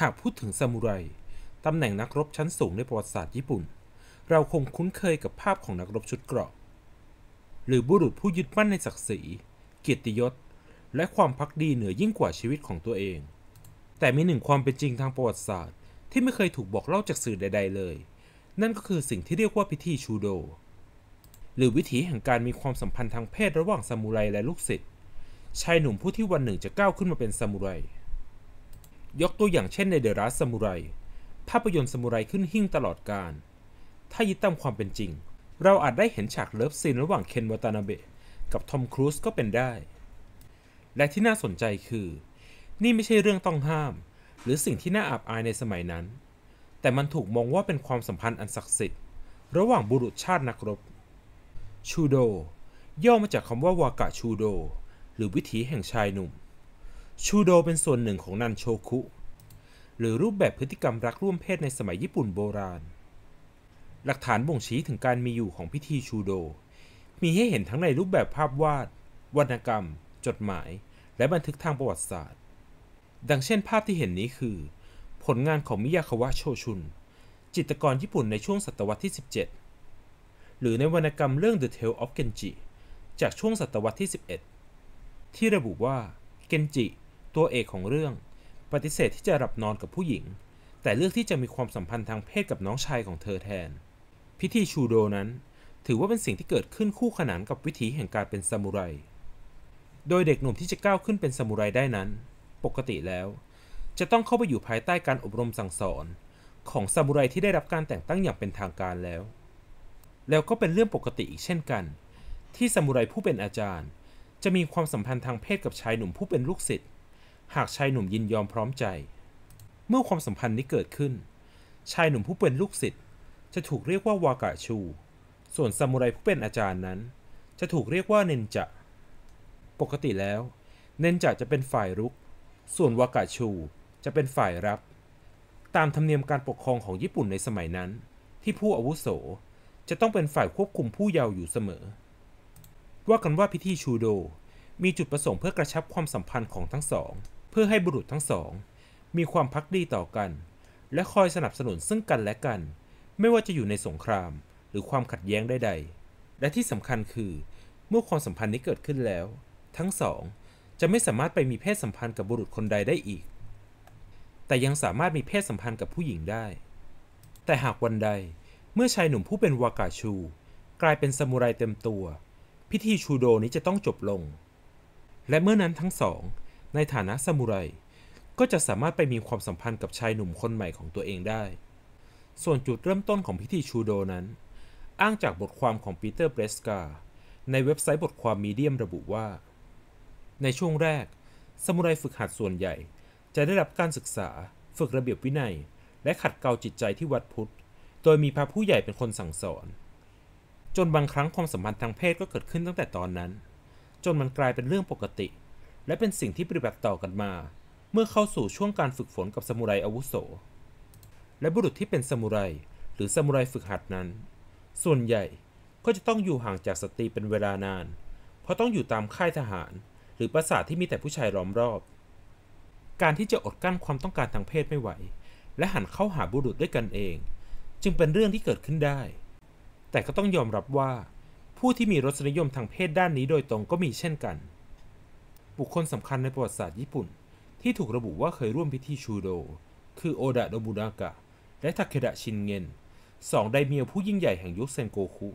หากพูดถึงซามูไร ตำแหน่งนักรบชั้นสูงในประวัติศาสตร์ญี่ปุ่น เราคงคุ้นเคยกับภาพของนักรบชุดเกราะ หรือบุรุษผู้ยึดมั่นในศักดิ์ศรี เกียรติยศ และความพักดีเหนือยิ่งกว่าชีวิตของตัวเอง แต่มีหนึ่งความเป็นจริงทางประวัติศาสตร์ ที่ไม่เคยถูกบอกเล่าจากสื่อใดๆเลย นั่นก็คือสิ่งที่เรียกว่าพิธีชูโด หรือวิถีแห่งการมีความสัมพันธ์ทางเพศระหว่างซามูไรและลูกศิษย์ ชายหนุ่มผู้ที่วันหนึ่งจะก้าวขึ้นมาเป็นซามูไรยกตัวอย่างเช่นในเดอะรัสซามูไร ภาพยนตร์ซามูไรขึ้นหิ้งตลอดการ ถ้ายึดตามความเป็นจริง เราอาจได้เห็นฉากเลิฟซีนระหว่างเคนวัตานาเบะกับทอมครูซก็เป็นได้ และที่น่าสนใจคือ นี่ไม่ใช่เรื่องต้องห้าม หรือสิ่งที่น่าอับอายในสมัยนั้น แต่มันถูกมองว่าเป็นความสัมพันธ์อันศักดิ์สิทธิ์ระหว่างบุรุษชาตินักรบชูโดย่อมาจากคำว่าวากะชูโด หรือวิถีแห่งชายหนุ่มชูโดเป็นส่วนหนึ่งของ นันโชคุ หรือรูปแบบพฤติกรรมรักร่วมเพศในสมัยญี่ปุ่นโบราณ หลักฐานบ่งชี้ถึงการมีอยู่ของพิธีชูโดมีให้เห็นทั้งในรูปแบบภาพวาด วรรณกรรม จดหมาย และบันทึกทางประวัติศาสตร์ ดังเช่นภาพที่เห็นนี้คือ ผลงานของมิยาคาวะโชชุน จิตรกรญี่ปุ่นในช่วงศตวรรษที่ 17 หรือในวรรณกรรมเรื่อง The Tale of Genji จากช่วงศตวรรษที่ 11 ที่ระบุว่าเกนจิตัวเอกของเรื่องปฏิเสธที่จะรับนอนกับผู้หญิง แต่เลือกที่จะมีความสัมพันธ์ทางเพศกับน้องชายของเธอแทน พิธีชูโดนั้นถือว่าเป็นสิ่งที่เกิดขึ้นคู่ขนานกับวิถีแห่งการเป็นซามูไร โดยเด็กหนุ่มที่จะก้าวขึ้นเป็นซามูไรได้นั้น ปกติแล้ว จะต้องเข้าไปอยู่ภายใต้การอบรมสั่งสอนของซามูไรที่ได้รับการแต่งตั้งอย่างเป็นทางการแล้ว แล้วก็เป็นเรื่องปกติอีกเช่นกัน ที่ซามูไรผู้เป็นอาจารย์ จะมีความสัมพันธ์ทางเพศกับชายหนุ่มผู้เป็นลูกศิษย์หากชายหนุ่มยินยอมพร้อมใจ เมื่อความสัมพันธ์นี้เกิดขึ้น ชายหนุ่มผู้เป็นลูกศิษย์จะถูกเรียกว่าวากาชู ส่วนซามูไรผู้เป็นอาจารย์นั้น จะถูกเรียกว่าเนนจะ ปกติแล้ว เนนจะจะเป็นฝ่ายรุก ส่วนวากาชูจะเป็นฝ่ายรับ ตามธรรมเนียมการปกครองของญี่ปุ่นในสมัยนั้น ที่ผู้อาวุโสจะต้องเป็นฝ่ายควบคุมผู้เยาว์อยู่เสมอ ว่ากันว่าพิธีชูโด มีจุดประสงค์เพื่อกระชับความสัมพันธ์ของทั้งสองเพื่อให้บุรุษทั้งสอง มีความพักดีต่อกัน และคอยสนับสนุนซึ่งกันและกัน ไม่ว่าจะอยู่ในสงคราม หรือความขัดแย้งใดๆและที่สำคัญคือเมื่อความสัมพันธ์นี้เกิดขึ้นแล้ว ทั้งสอง จะไม่สามารถไปมีเพศสัมพันธ์กับบุรุษคนใดได้อีก แต่ยังสามารถมีเพศสัมพันธ์กับผู้หญิงได้ แต่หากวันใดเมื่อชายหนุ่มผู้เป็นวากาชู กลายเป็นซามูไรเต็มตัว พิธีชูโดนี้จะต้องจบลง และเมื่อนั้นทั้งสองในฐานะซามูไรก็จะสามารถไปมีความสัมพันธ์กับชายหนุ่มคนใหม่ของตัวเองได้ ส่วนจุดเริ่มต้นของพิธีชูโดนั้น อ้างจากบทความของปีเตอร์เบรสกาในเว็บไซต์บทความมีเดียมระบุว่า ในช่วงแรกซามูไรฝึกหัดส่วนใหญ่ จะได้รับการศึกษาฝึกระเบียบวินัย และขัดเกลาจิตใจที่วัดพุทธ โดยมีพระผู้ใหญ่เป็นคนสั่งสอน จนบางครั้งความสัมพันธ์ทางเพศก็เกิดขึ้นตั้งแต่ตอนนั้น จนมันกลายเป็นเรื่องปกติและเป็นสิ่งที่ปฏิบัติต่อกันมา เมื่อเข้าสู่ช่วงการฝึกฝนกับสมุไรอาวุโส และบุรุษที่เป็นสมุไรหรือสมุไรฝึกหัดนั้น ส่วนใหญ่ก็จะต้องอยู่ห่างจากสตรีเป็นเวลานาน เพราะต้องอยู่ตามค่ายทหารหรือปราสาทที่มีแต่ผู้ชายล้อมรอบ การที่จะอดกั้นความต้องการทางเพศไม่ไหว และหันเข้าหาบุรุษด้วยกันเอง จึงเป็นเรื่องที่เกิดขึ้นได้ แต่ก็ต้องยอมรับว่า ผู้ที่มีรสนิยมทางเพศด้านนี้โดยตรงก็มีเช่นกันบุคคลสำคัญในประวัติศาสตร์ญี่ปุ่น ที่ถูกระบุว่าเคยร่วมพิธีชูโด คือโอดะโดบุนากะและทาเคดะชินเงินสองไดเมียวผู้ยิ่งใหญ่แห่งยุคเซนโกคุ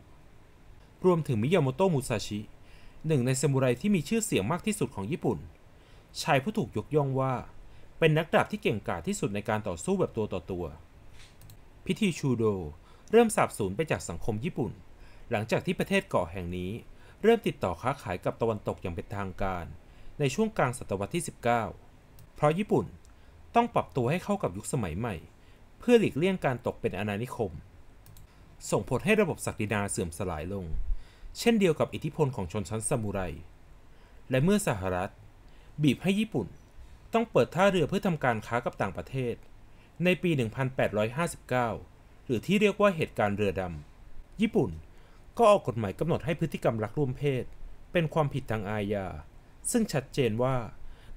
รวมถึงมิยามโตมุซาชิหนึ่งในซามูไรที่มีชื่อเสียงมากที่สุดของญี่ปุ่น ชายผู้ถูกยกย่องว่า เป็นนักดาบที่เก่งกาจที่สุดในการต่อสู้แบบตัวต่อตัว พิธีชูโดเริ่มสาบสูญไปจากสังคมญี่ปุ่น หลังจากที่ประเทศเกาะแห่งนี้เริ่มติดต่อค้าขายกับตะวันตกอย่างเป็นทางการในช่วงกลางศตวรรษที่ 19 เพราะญี่ปุ่นต้องปรับตัวให้เข้ากับยุคสมัยใหม่ เพื่อหลีกเลี่ยงการตกเป็นอาณานิคม ส่งผลให้ระบบศักดินาเสื่อมสลายลง เช่นเดียวกับอิทธิพลของชนชั้นซามูไร และเมื่อสหรัฐบีบให้ญี่ปุ่น ต้องเปิดท่าเรือเพื่อทำการค้ากับต่างประเทศ ในปี 1859 หรือที่เรียกว่าเหตุการณ์เรือดำญี่ปุ่นก็ออกกฎหมายกำหนดให้พฤติกรรมรักร่วมเพศ เป็นความผิดทางอาญาซึ่งชัดเจนว่า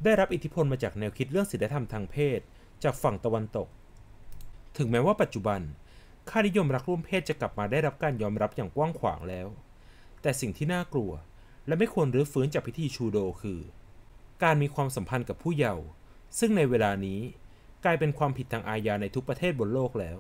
ได้รับอิทธิพลมาจากแนวคิดเรื่องศีลธรรมทางเพศจากฝั่งตะวันตก ถึงแม้ว่าปัจจุบัน ค่านิยมรักร่วมเพศจะกลับมาได้รับการยอมรับอย่างกว้างขวางแล้ว แต่สิ่งที่น่ากลัว และไม่ควรรื้อฟื้นจากพิธีชูโดคือ การมีความสัมพันธ์กับผู้เยาว์ซึ่งในเวลานี้ กลายเป็นความผิดทางอาญาในทุกประเทศบนโลกแล้ว